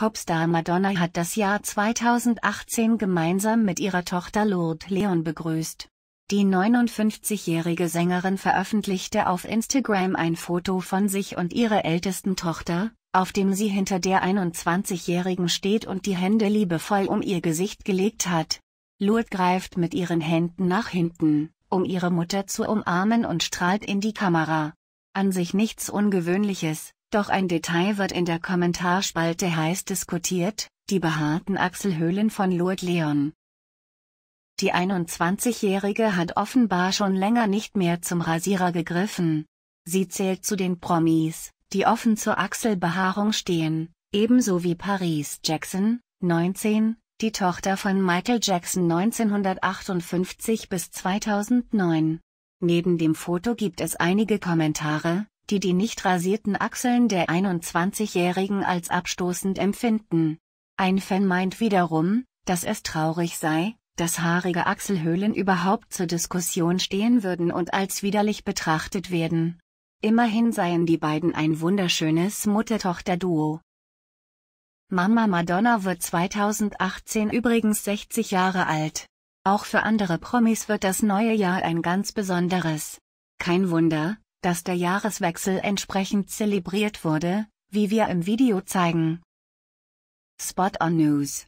Popstar Madonna hat das Jahr 2018 gemeinsam mit ihrer Tochter Lourdes Leon begrüßt. Die 59-jährige Sängerin veröffentlichte auf Instagram ein Foto von sich und ihrer ältesten Tochter, auf dem sie hinter der 21-jährigen steht und die Hände liebevoll um ihr Gesicht gelegt hat. Lourdes greift mit ihren Händen nach hinten, um ihre Mutter zu umarmen und strahlt in die Kamera. An sich nichts Ungewöhnliches, doch ein Detail wird in der Kommentarspalte heiß diskutiert, die behaarten Achselhöhlen von Lourdes Leon. Die 21-Jährige hat offenbar schon länger nicht mehr zum Rasierer gegriffen. Sie zählt zu den Promis, die offen zur Achselbehaarung stehen, ebenso wie Paris Jackson, 19, die Tochter von Michael Jackson 1958 bis 2009. Neben dem Foto gibt es einige Kommentare, die die nicht rasierten Achseln der 21-Jährigen als abstoßend empfinden. Ein Fan meint wiederum, dass es traurig sei, dass haarige Achselhöhlen überhaupt zur Diskussion stehen würden und als widerlich betrachtet werden. Immerhin seien die beiden ein wunderschönes Mutter-Tochter-Duo. Mama Madonna wird 2018 übrigens 60 Jahre alt. Auch für andere Promis wird das neue Jahr ein ganz besonderes. Kein Wunder, dass der Jahreswechsel entsprechend zelebriert wurde, wie wir im Video zeigen. Spot on News